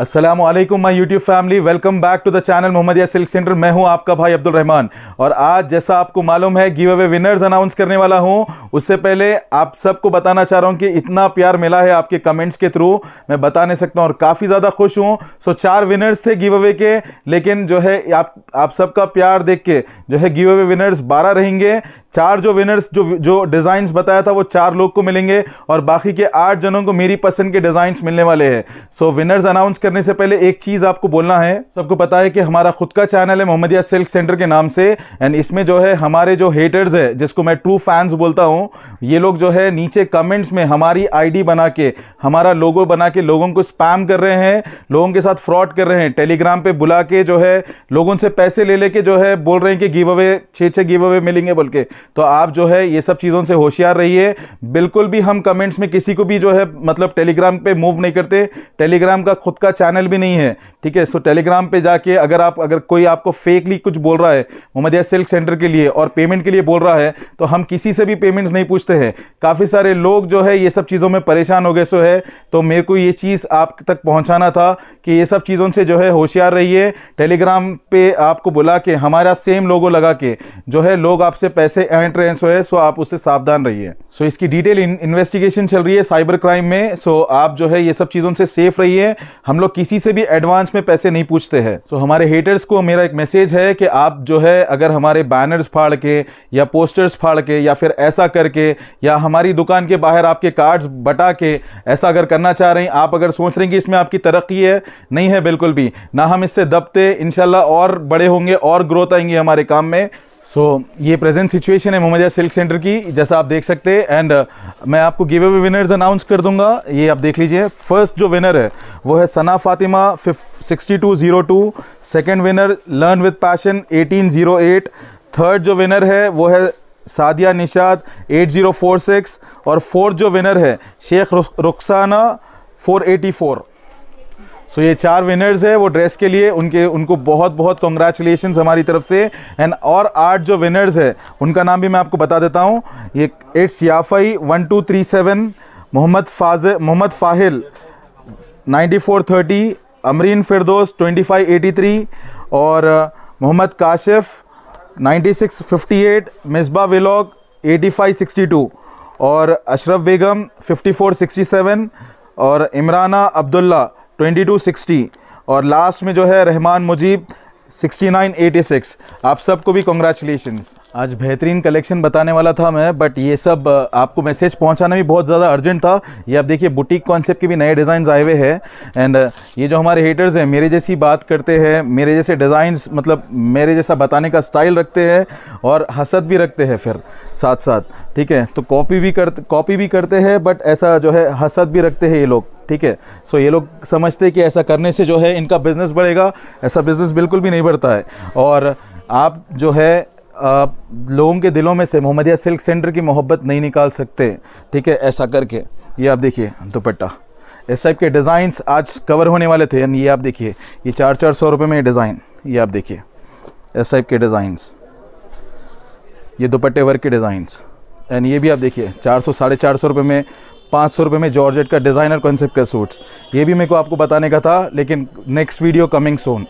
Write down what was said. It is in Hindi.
Aslam my YouTube family welcome back to the channel Mohammad या सिल्क सेंटर मैं हूं आपका भाई अब्दुल रहमान और आज जैसा आपको मालूम है गिव अवे विनर्स अनाउंस करने वाला हूं उससे पहले आप सबको बताना चाह रहा हूं कि इतना प्यार मिला है आपके कमेंट्स के थ्रू मैं बता नहीं सकता हूं और काफ़ी ज़्यादा खुश हूं सो चार विनर्स थे गिव अवे के लेकिन जो है आप आप सबका प्यार देख के जो है गिव अवे विनर्स बारह रहेंगे चार जो विनर्स जो जो डिज़ाइंस बताया था वो चार लोग को मिलेंगे और बाकी के आठ जनों को मेरी पसंद के डिज़ाइंस मिलने वाले हैं सो विनर्स अनाउंस करने से पहले एक चीज़ आपको बोलना है सबको पता है कि हमारा खुद का चैनल है मोहम्मदिया सिल्क सेंटर के नाम से एंड इसमें जो है हमारे जो हेटर्स है जिसको मैं ट्रू फैंस बोलता हूँ ये लोग जो है नीचे कमेंट्स में हमारी आईडी बना के हमारा लोगो बना के लोगों को स्पैम कर रहे हैं लोगों के साथ फ्रॉड कर रहे हैं टेलीग्राम पर बुला के जो है लोगों से पैसे ले लेके जो है बोल रहे हैं कि गिव अवे छः छः गिव अवे मिलेंगे बोल के तो आप जो है ये सब चीज़ों से होशियार रहिए बिल्कुल भी हम कमेंट्स में किसी को भी जो है मतलब टेलीग्राम पे मूव नहीं करते टेलीग्राम का खुद का चैनल भी नहीं है ठीक है सो टेलीग्राम पे जाके अगर आप अगर कोई आपको फेकली कुछ बोल रहा है मोहम्मदिया सिल्क सेंटर के लिए और पेमेंट के लिए बोल रहा है तो हम किसी से भी पेमेंट्स नहीं पूछते हैं काफ़ी सारे लोग जो है ये सब चीज़ों में परेशान हो गए सो है तो मेरे को ये चीज़ आप तक पहुँचाना था कि ये सब चीज़ों से जो है होशियार रहिए टेलीग्राम पर आपको बुला के हमारा सेम लोगो लगा के जो है लोग आपसे पैसे एंट रहे हैं सो है सो आप उससे सावधान रहिए सो इसकी डिटेल इन्वेस्टिगेशन चल रही है साइबर क्राइम में सो आप जो है ये सब चीज़ों से सेफ रहिए हम लोग किसी से भी एडवांस में पैसे नहीं पूछते हैं सो so, हमारे हेटर्स को मेरा एक मैसेज है कि आप जो है अगर हमारे बैनर्स फाड़ के या पोस्टर्स फाड़ के या फिर ऐसा करके या हमारी दुकान के बाहर आपके कार्ड्स बटा के ऐसा अगर करना चाह रहे हैं आप अगर सोच रहे हैं कि इसमें आपकी तरक्की है नहीं है बिल्कुल भी ना हम इससे दबते इन और बड़े होंगे और ग्रोथ आएंगी हमारे काम में सो so, ये प्रेजेंट सिचुएशन है मुमैया सिल्क सेंटर की जैसा आप देख सकते हैं एंड uh, मैं आपको गिव अवे विनर्स अनाउंस कर दूंगा ये आप देख लीजिए फर्स्ट जो विनर है वो है Sana Fatima sixty two zero two second winner learn with passion eighteen zero eight third जो विनर है वो है सादिया निशाद सिक्स और फोर्थ जो विनर है Shaikh Rukhsana four eighty four so so, ये चार विनर्स है वो ड्रेस के लिए उनके उनको बहुत बहुत कॉन्ग्रेचुलेशन हमारी तरफ से एंड और आठ जो विनर्स है उनका नाम भी मैं आपको बता देता हूँ ये एट्स Yafai one two three seven Mohammad Faaz Mohammad Fahil ninety four thirty Amreen Firdaus twenty five eighty three और Mohammad Kashif ninety six fifty eight Misba vlog eighty five sixty two और Ashraf Begum fifty four sixty seven और Imrana Abdullah twenty two sixty और लास्ट में जो है Rahman Mujeeb sixty nine eighty six आप सबको भी कॉन्ग्रेचुलेशन आज बेहतरीन कलेक्शन बताने वाला था मैं बट ये सब आपको मैसेज पहुंचाना भी बहुत ज़्यादा अर्जेंट था ये आप देखिए बुटीक कॉन्सेप्ट के भी नए डिज़ाइन आए हुए हैं एंड ये जो हमारे हेटर्स हैं मेरे जैसी बात करते हैं मेरे जैसे डिज़ाइंस मतलब मेरे जैसा बताने का स्टाइल रखते हैं और हसद भी रखते हैं फिर साथ साथ ठीक है तो कॉपी भी कर कॉपी भी करते हैं बट ऐसा जो है हसद भी रखते हैं ये लोग ठीक है सो ये लोग समझते हैं कि ऐसा करने से जो है इनका बिज़नेस बढ़ेगा ऐसा बिज़नेस बिल्कुल भी नहीं बढ़ता है और आप जो है आप लोगों के दिलों में से मोहम्मदिया सिल्क सेंटर की मोहब्बत नहीं निकाल सकते ठीक है ऐसा करके ये आप देखिए दुपट्टा इस टाइप के डिज़ाइंस आज कवर होने वाले थे ये आप देखिए ये चार चार सौ रुपये में डिज़ाइन ये आप देखिए इस टाइप के डिज़ाइंस ये दुपट्टे वर्क के डिज़ाइंस एंड ये भी आप देखिए चार सौ साढ़े चार सौ रुपये में पाँच सौ रुपये में जॉर्जेट का डिज़ाइनर कॉन्सेप्ट का सूट्स ये भी मेरे को आपको बताने का था लेकिन नेक्स्ट वीडियो कमिंग सोन